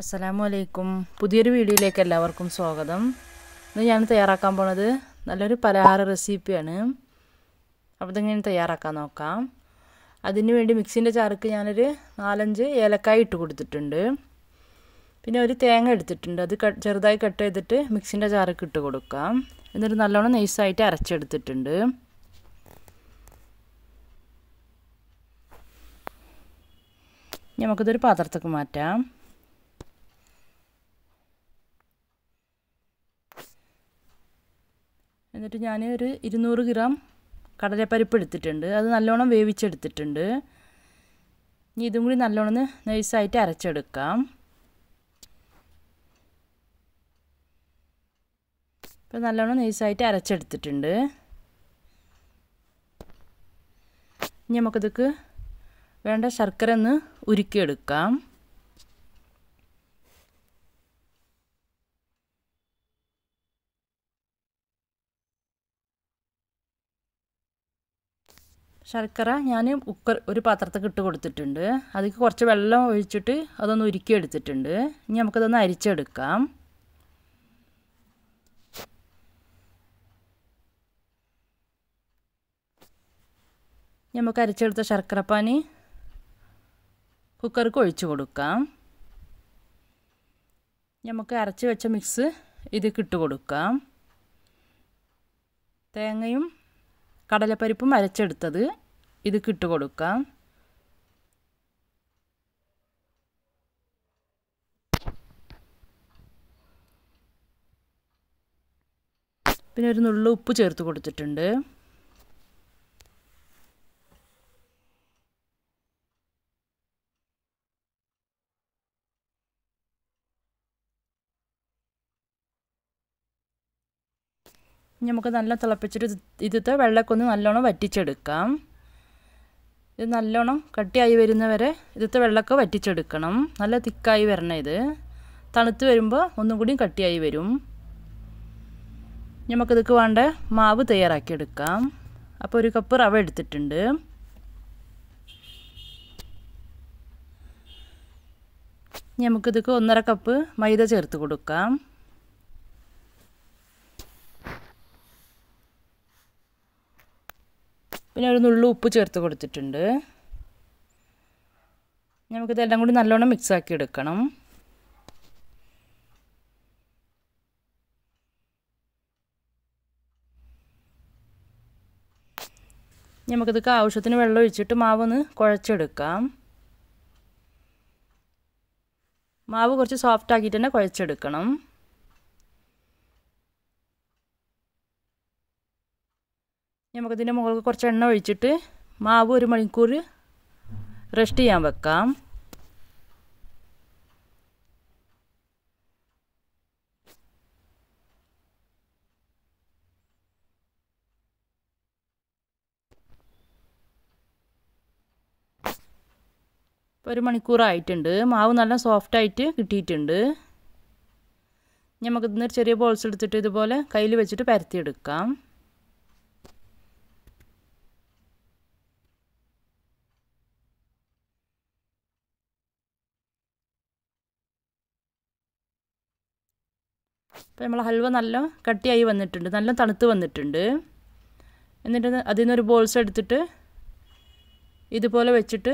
അസ്സലാമു അലൈക്കും പുതിയൊരു വീഡിയോയിലേക്ക് എല്ലാവർക്കും സ്വാഗതം ഇന്ന് ഞാൻ തയ്യാറാക്കാൻ പോണത് നല്ലൊരു പലഹാര റെസിപ്പിയാണ് അപ്പോൾ ഇതെങ്ങനെ തയ്യാറാക്കാൻ നോക്കാം അതിന് വേണ്ടി മിക്സിൻ്റെ ചാർക്ക് ഞാനൊരു നാലഞ്ച് ഏലക്കായ ഇട്ട് കൊടുത്തിട്ടുണ്ട് പിന്നെ ഒരു തേങ്ങ എടുത്തിട്ടുണ്ട് അത് ചെറുതായി കട്ട് ചെയ്തിട്ട് മിക്സിൻ്റെ ചാർക്ക് ഇട്ട് കൊടുക്കാം എന്നിട്ട് നല്ലോണം നൈസായിട്ട് അരച്ചെടുത്തിട്ടുണ്ട് നമുക്കിതൊരു പാത്രത്തേക്ക് മാറ്റാം എന്നിട്ട് ഞാൻ ഒരു ഇരുന്നൂറ് ഗ്രാം കടലപ്പരിപ്പ് എടുത്തിട്ടുണ്ട് അത് നല്ലോണം വേവിച്ചെടുത്തിട്ടുണ്ട് ഇനി ഇതും കൂടി നല്ലോണം നൈസായിട്ട് അരച്ചെടുക്കാം ഇപ്പം നല്ലോണം നൈസായിട്ട് അരച്ചെടുത്തിട്ടുണ്ട് ഇനി നമുക്കിതൊക്കെ വേണ്ട ശർക്കര ഒന്ന് ഉരുക്കിയെടുക്കാം ശർക്കര ഞാൻ കുക്കർ ഒരു പാത്രത്തിൽ ഇട്ട് കൊടുത്തിട്ടുണ്ട് അതിക്ക് കുറച്ച് വെള്ളം ഒഴിച്ചിട്ട് അതൊന്ന് ഉരുക്കി എടുത്തിട്ടുണ്ട് ഇനി നമുക്കതൊന്ന് അരിച്ചെടുക്കാം നമുക്ക് അരിച്ചെടുത്ത ശർക്കരപ്പാനി കുക്കർക്ക് ഒഴിച്ചു കൊടുക്കാം നമുക്ക് അരച്ച് വെച്ച മിക്സ് ഇതിൽ ഇട്ട് കൊടുക്കാം തേങ്ങയും കടലപ്പരിപ്പും അരച്ചെടുത്തത് ഇത് കിട്ടു കൊടുക്കാം പിന്നെ ഒരു നുള്ളു ഉപ്പ് ചേർത്ത് കൊടുത്തിട്ടുണ്ട് നമുക്ക് നല്ല തിളപ്പിച്ചിട്ട് ഇതിത്തെ വെള്ളക്കൊന്ന് നല്ലോണം വറ്റിച്ചെടുക്കാം ഇത് നല്ലോണം കട്ടിയായി വരുന്നവരെ ഇതിത്തെ വെള്ളമൊക്കെ വറ്റിച്ചെടുക്കണം നല്ല തിക്കായി വരണം ഇത് തണുത്ത് വരുമ്പോൾ ഒന്നും കൂടി കട്ടിയായി വരും നമുക്കിതൊക്കെ വേണ്ട മാവ് തയ്യാറാക്കിയെടുക്കാം അപ്പോൾ ഒരു കപ്പ് റവ എടുത്തിട്ടുണ്ട് നമുക്കിതൊക്കെ ഒന്നര കപ്പ് മൈദ ചേർത്ത് കൊടുക്കാം പിന്നെ ഒരു നുള്ളു ഉപ്പ് ചേർത്ത് കൊടുത്തിട്ടുണ്ട് നമുക്കിതെല്ലാം കൂടി നല്ലോണം മിക്സ് ആക്കി എടുക്കണം നമുക്കിതൊക്കെ ആവശ്യത്തിന് വെള്ളം ഒഴിച്ചിട്ട് ഒന്ന് കുഴച്ചെടുക്കാം മാവ് കുറച്ച് സോഫ്റ്റ് ആക്കിയിട്ട് തന്നെ കുഴച്ചെടുക്കണം നമുക്കിതിൻ്റെ മുകളിൽ കുറച്ച് എണ്ണ ഒഴിച്ചിട്ട് മാവ് ഒരു മണിക്കൂർ റെസ്റ്റ് ചെയ്യാൻ വെക്കാം ഇപ്പോൾ ഒരു മണിക്കൂറായിട്ടുണ്ട് മാവ് നല്ല സോഫ്റ്റായിട്ട് കിട്ടിയിട്ടുണ്ട് നമുക്കിതിന് ചെറിയ ബോൾസ് എടുത്തിട്ട് ഇതുപോലെ കയ്യിൽ വെച്ചിട്ട് പരത്തിയെടുക്കാം അപ്പോൾ നമ്മൾ ഹൽവ നല്ല കട്ടിയായി വന്നിട്ടുണ്ട് നല്ല തണുത്ത് വന്നിട്ടുണ്ട് എന്നിട്ട് അതിൽ നിന്നൊരു ബോൾസ് എടുത്തിട്ട് ഇതുപോലെ വെച്ചിട്ട്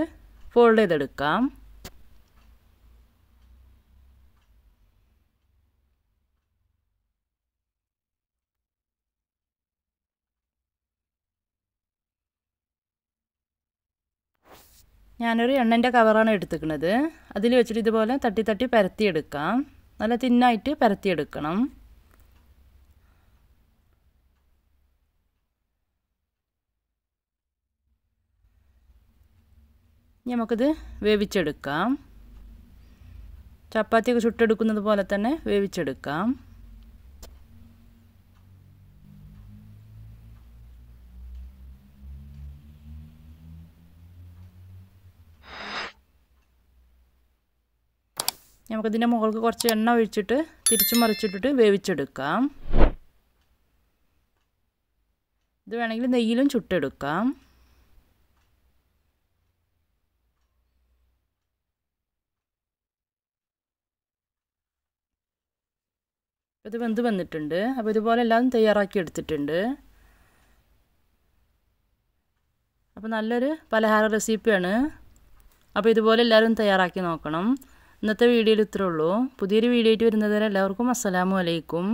ഫോൾഡ് ചെയ്തെടുക്കാം ഞാനൊരു എണ്ണൻ്റെ കവറാണ് എടുത്തിക്കുന്നത് അതിൽ വെച്ചിട്ട് ഇതുപോലെ തട്ടി തട്ടി പരത്തിയെടുക്കാം നല്ല തിന്നായിട്ട് പരത്തിയെടുക്കണം ഇനി നമുക്കിത് വേവിച്ചെടുക്കാം ചപ്പാത്തിയൊക്കെ ചുട്ടെടുക്കുന്നത് പോലെ തന്നെ വേവിച്ചെടുക്കാം നമുക്കിതിൻ്റെ മുകൾക്ക് കുറച്ച് എണ്ണ ഒഴിച്ചിട്ട് തിരിച്ചു മറിച്ചിട്ടിട്ട് വേവിച്ചെടുക്കാം ഇത് വേണമെങ്കിൽ നെയ്യിലും ചുട്ടെടുക്കാം ഇത് വെന്ത് വന്നിട്ടുണ്ട് അപ്പോൾ ഇതുപോലെ എല്ലാം തയ്യാറാക്കി എടുത്തിട്ടുണ്ട് അപ്പോൾ നല്ലൊരു പലഹാര റെസിപ്പിയാണ് അപ്പോൾ ഇതുപോലെ എല്ലാവരും തയ്യാറാക്കി നോക്കണം ഇന്നത്തെ വീഡിയോയിൽ ഇത്രേ ഉള്ളൂ പുതിയൊരു വീഡിയോ ആയിട്ട് വരുന്നതുവരെ എല്ലാവർക്കും അസ്സലാമു അലൈക്കും